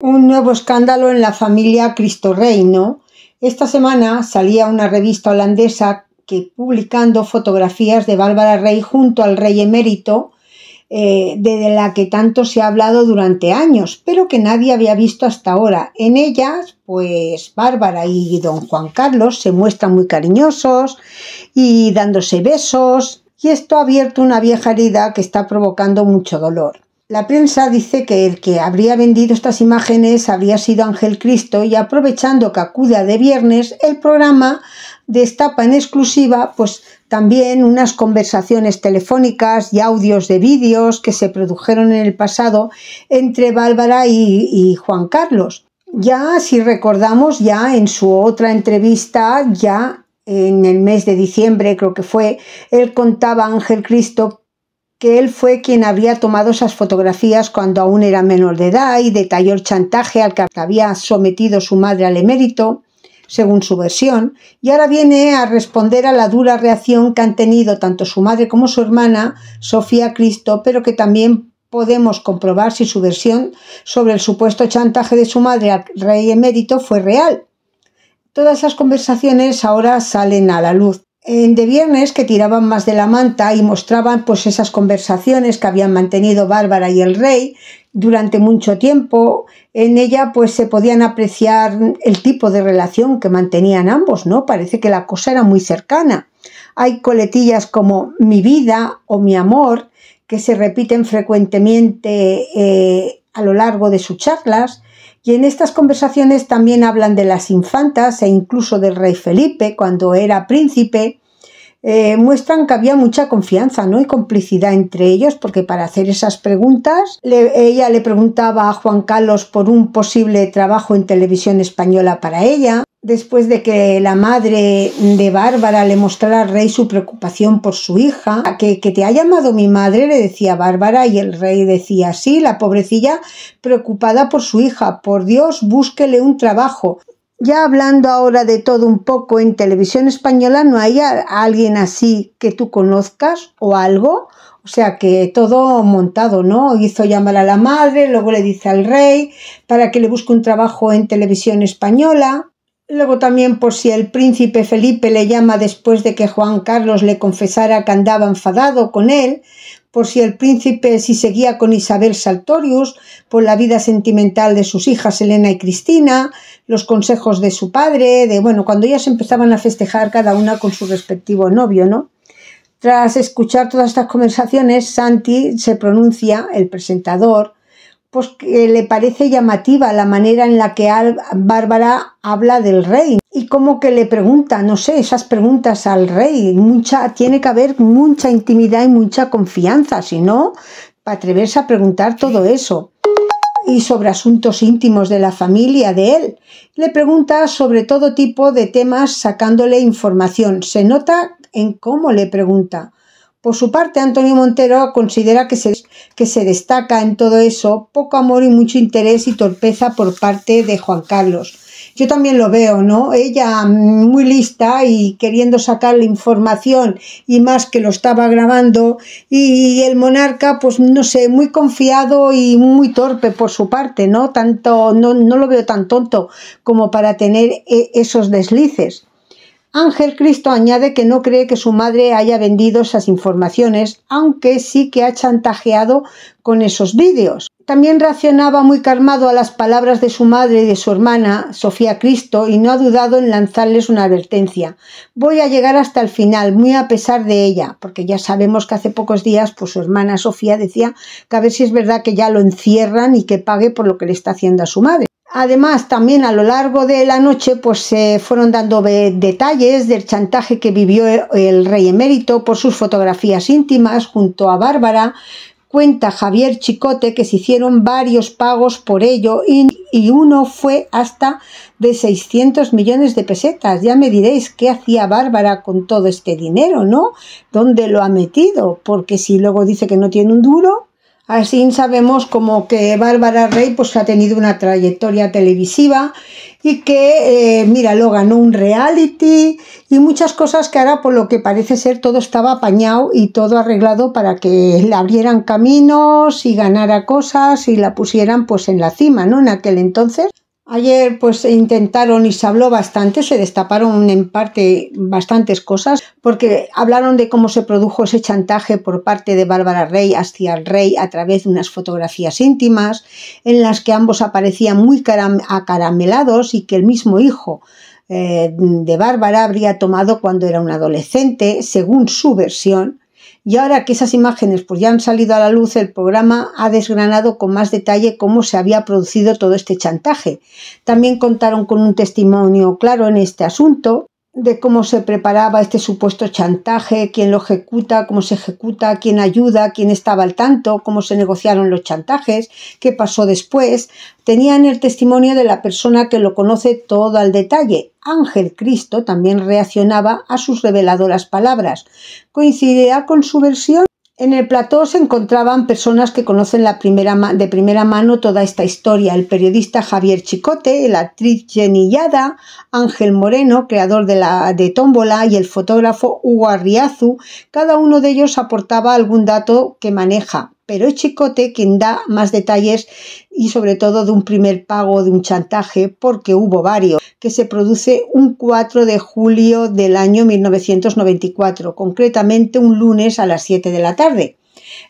Un nuevo escándalo en la familia Cristo ¿no? Esta semana salía una revista holandesa que publicando fotografías de Bárbara Rey junto al rey emérito, eh, de la que tanto se ha hablado durante años, pero que nadie había visto hasta ahora. En ellas, pues Bárbara y don Juan Carlos se muestran muy cariñosos y dándose besos, y esto ha abierto una vieja herida que está provocando mucho dolor. La prensa dice que el que habría vendido estas imágenes habría sido Ángel Cristo y aprovechando que acuda de viernes, el programa destapa en exclusiva pues también unas conversaciones telefónicas y audios de vídeos que se produjeron en el pasado entre Bárbara y, Juan Carlos. Ya si recordamos, ya en su otra entrevista, ya en el mes de diciembre creo que fue, él contaba a Ángel Cristo que él fue quien habría tomado esas fotografías cuando aún era menor de edad y detalló el chantaje al que había sometido su madre al emérito, según su versión, y ahora viene a responder a la dura reacción que han tenido tanto su madre como su hermana, Sofía Cristo, pero que también podemos comprobar si su versión sobre el supuesto chantaje de su madre al rey emérito fue real. Todas esas conversaciones ahora salen a la luz de viernes que tiraban más de la manta y mostraban pues esas conversaciones que habían mantenido Bárbara y el rey durante mucho tiempo. En ella pues se podían apreciar el tipo de relación que mantenían ambos, ¿no? Parece que la cosa era muy cercana. Hay coletillas como mi vida o mi amor que se repiten frecuentemente eh, a lo largo de sus charlas. Y en estas conversaciones también hablan de las infantas e incluso del rey Felipe cuando era príncipe. Eh, muestran que había mucha confianza ¿no? y complicidad entre ellos, porque para hacer esas preguntas, ella le preguntaba a Juan Carlos por un posible trabajo en televisión española para ella, Después de que la madre de Bárbara le mostrara al rey su preocupación por su hija, que, te ha llamado mi madre, le decía Bárbara, y el rey decía, sí, la pobrecilla preocupada por su hija, por Dios, búsquele un trabajo. Ya hablando ahora de todo un poco en televisión española, ¿no hay alguien así que tú conozcas o algo? O sea que todo montado, ¿no? Hizo llamar a la madre, luego le dice al rey para que le busque un trabajo en televisión española. Luego también por si el príncipe Felipe le llama después de que Juan Carlos le confesara que andaba enfadado con él, por si el príncipe si seguía con Isabel Saltorius, por la vida sentimental de sus hijas Elena y Cristina, los consejos de su padre, de bueno, cuando ellas empezaban a festejar cada una con su respectivo novio, ¿no? Tras escuchar todas estas conversaciones, Santi se pronuncia, el presentador, pues que le parece llamativa la manera en la que Bárbara habla del rey y como que le pregunta, no sé, esas preguntas al rey, mucha, tiene que haber mucha intimidad y mucha confianza, si no, para atreverse a preguntar todo eso y sobre asuntos íntimos de la familia de él. Le pregunta sobre todo tipo de temas sacándole información. Se nota en cómo le pregunta. Por su parte, Antonio Montero considera que se, que se destaca en todo eso poco amor y mucho interés y torpeza por parte de Juan Carlos yo también lo veo, ¿no? Ella mm, muy lista y queriendo sacar la información y más que lo estaba grabando y el monarca, pues no sé, muy confiado y muy torpe por su parte, ¿no? Tanto, no, no lo veo tan tonto como para tener eh, esos deslices. Ángel Cristo añade que no cree que su madre haya vendido esas informaciones, aunque sí que ha chantajeado con esos vídeos. También reaccionaba muy calmado a las palabras de su madre y de su hermana, Sofía Cristo, y no ha dudado en lanzarles una advertencia. Voy a llegar hasta el final, muy a pesar de ella, porque ya sabemos que hace pocos días pues, su hermana Sofía decía que a ver si es verdad que ya lo encierran y que pague por lo que le está haciendo a su madre. Además, también a lo largo de la noche pues, se fueron dando detalles del chantaje que vivió el rey emérito por sus fotografías íntimas junto a Bárbara. Cuenta Javier Chicote que se hicieron varios pagos por ello y, uno fue hasta de 600 millones de pesetas. Ya me diréis qué hacía Bárbara con todo este dinero, ¿no? ¿Dónde lo ha metido? Porque si luego dice que no tiene un duro, Así sabemos como que Bárbara Rey pues, ha tenido una trayectoria televisiva y que, eh, mira, lo ganó un reality y muchas cosas que ahora por lo que parece ser todo estaba apañado y todo arreglado para que le abrieran caminos y ganara cosas y la pusieran pues en la cima, ¿no? En aquel entonces. Ayer pues intentaron y se habló bastante, se destaparon en parte bastantes cosas, porque hablaron de cómo se produjo ese chantaje por parte de Bárbara Rey hacia el rey a través de unas fotografías íntimas en las que ambos aparecían muy acaramelados y que el mismo hijo eh, de Bárbara habría tomado cuando era un adolescente, según su versión, y ahora que esas imágenes pues ya han salido a la luz, el programa ha desgranado con más detalle cómo se había producido todo este chantaje. También contaron con un testimonio claro en este asunto de cómo se preparaba este supuesto chantaje, quién lo ejecuta, cómo se ejecuta, quién ayuda, quién estaba al tanto, cómo se negociaron los chantajes, qué pasó después, tenían el testimonio de la persona que lo conoce todo al detalle. Ángel Cristo también reaccionaba a sus reveladoras palabras. ¿Coincidía con su versión? En el plató se encontraban personas que conocen de primera mano toda esta historia, el periodista Javier Chicote, la actriz Jenny Yada, Ángel Moreno, creador de, la, de Tómbola, y el fotógrafo Hugo Arriazu, cada uno de ellos aportaba algún dato que maneja, pero es Chicote quien da más detalles y sobre todo de un primer pago de un chantaje, porque hubo varios, que se produce un 4 de julio del año 1994, concretamente un lunes a las 7 de la tarde.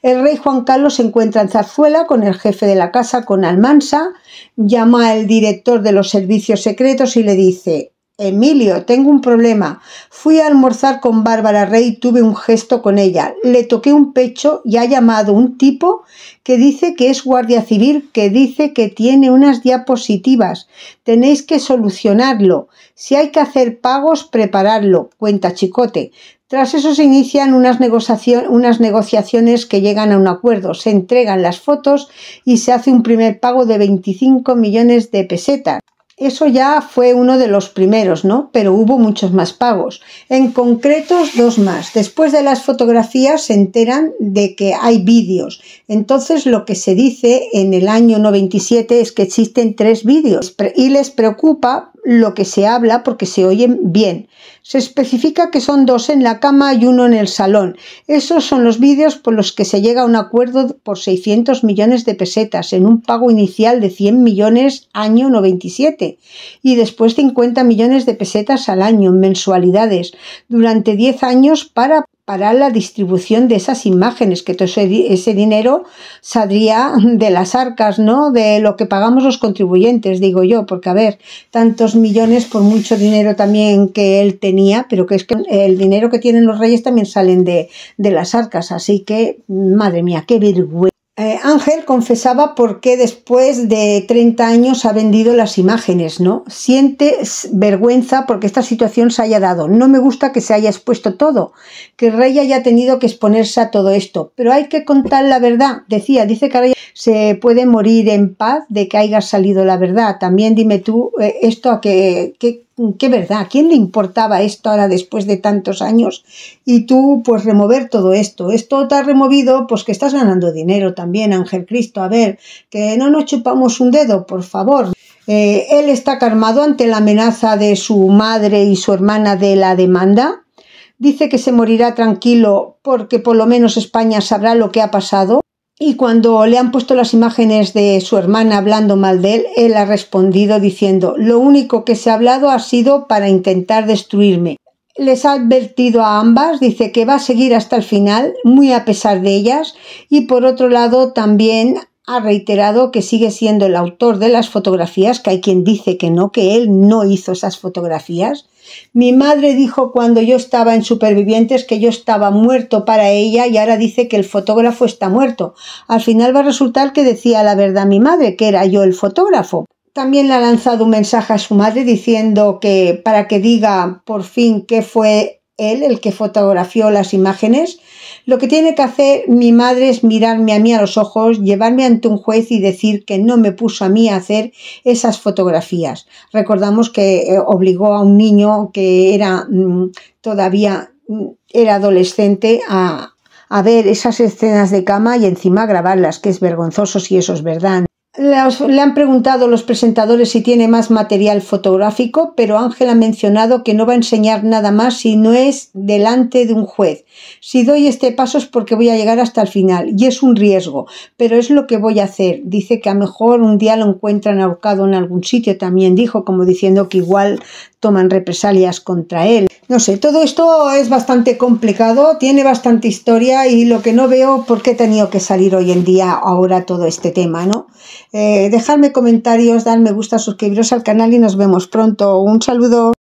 El rey Juan Carlos se encuentra en Zarzuela con el jefe de la casa, con Almansa, llama al director de los servicios secretos y le dice Emilio, tengo un problema. Fui a almorzar con Bárbara Rey y tuve un gesto con ella. Le toqué un pecho y ha llamado un tipo que dice que es guardia civil, que dice que tiene unas diapositivas. Tenéis que solucionarlo. Si hay que hacer pagos, prepararlo. Cuenta Chicote. Tras eso se inician unas, unas, negociaciones que llegan a un acuerdo. Se entregan las fotos y se hace un primer pago de 25 millones de pesetas. Eso ya fue uno de los primeros, ¿no? Pero hubo muchos más pagos. En concretos, dos más. Después de las fotografías se enteran de que hay vídeos. Entonces, lo que se dice en el año 97 es que existen tres vídeos y les preocupa lo que se habla porque se oyen bien. Se especifica que son dos en la cama y uno en el salón. Esos son los vídeos por los que se llega a un acuerdo por 600 millones de pesetas en un pago inicial de 100 millones año 97 y después 50 millones de pesetas al año en mensualidades durante 10 años para para la distribución de esas imágenes, que todo ese, dinero saldría de las arcas, ¿no? De lo que pagamos los contribuyentes, digo yo, porque a ver, tantos millones por mucho dinero también que él tenía, pero que es que el dinero que tienen los reyes también salen de, de las arcas, así que, madre mía, qué vergüenza. Eh, Ángel confesaba por qué después de 30 años ha vendido las imágenes, ¿no? Siente vergüenza porque esta situación se haya dado. No me gusta que se haya expuesto todo, que Rey haya tenido que exponerse a todo esto. Pero hay que contar la verdad, decía, dice que se puede morir en paz de que haya salido la verdad. También dime tú eh, esto a qué... qué qué verdad, quién le importaba esto ahora después de tantos años? Y tú, pues remover todo esto. Esto te ha removido, pues que estás ganando dinero también, Ángel Cristo. A ver, que no nos chupamos un dedo, por favor. Eh, él está calmado ante la amenaza de su madre y su hermana de la demanda. Dice que se morirá tranquilo porque por lo menos España sabrá lo que ha pasado. Y cuando le han puesto las imágenes de su hermana hablando mal de él, él ha respondido diciendo, lo único que se ha hablado ha sido para intentar destruirme. Les ha advertido a ambas, dice que va a seguir hasta el final, muy a pesar de ellas, y por otro lado también ha reiterado que sigue siendo el autor de las fotografías, que hay quien dice que no, que él no hizo esas fotografías. Mi madre dijo cuando yo estaba en Supervivientes que yo estaba muerto para ella y ahora dice que el fotógrafo está muerto. Al final va a resultar que decía la verdad mi madre, que era yo el fotógrafo. También le ha lanzado un mensaje a su madre diciendo que para que diga por fin qué fue él el que fotografió las imágenes, lo que tiene que hacer mi madre es mirarme a mí a los ojos, llevarme ante un juez y decir que no me puso a mí a hacer esas fotografías. Recordamos que eh, obligó a un niño que era mm, todavía mm, era adolescente a, a ver esas escenas de cama y encima grabarlas, que es vergonzoso si eso es verdad le han preguntado los presentadores si tiene más material fotográfico, pero Ángel ha mencionado que no va a enseñar nada más si no es delante de un juez. Si doy este paso es porque voy a llegar hasta el final y es un riesgo, pero es lo que voy a hacer. Dice que a lo mejor un día lo encuentran ahorcado en algún sitio, también dijo, como diciendo que igual toman represalias contra él. No sé, todo esto es bastante complicado, tiene bastante historia y lo que no veo por qué he tenido que salir hoy en día ahora todo este tema, ¿no? Eh, dejadme comentarios, dar me gusta, suscribiros al canal y nos vemos pronto. Un saludo.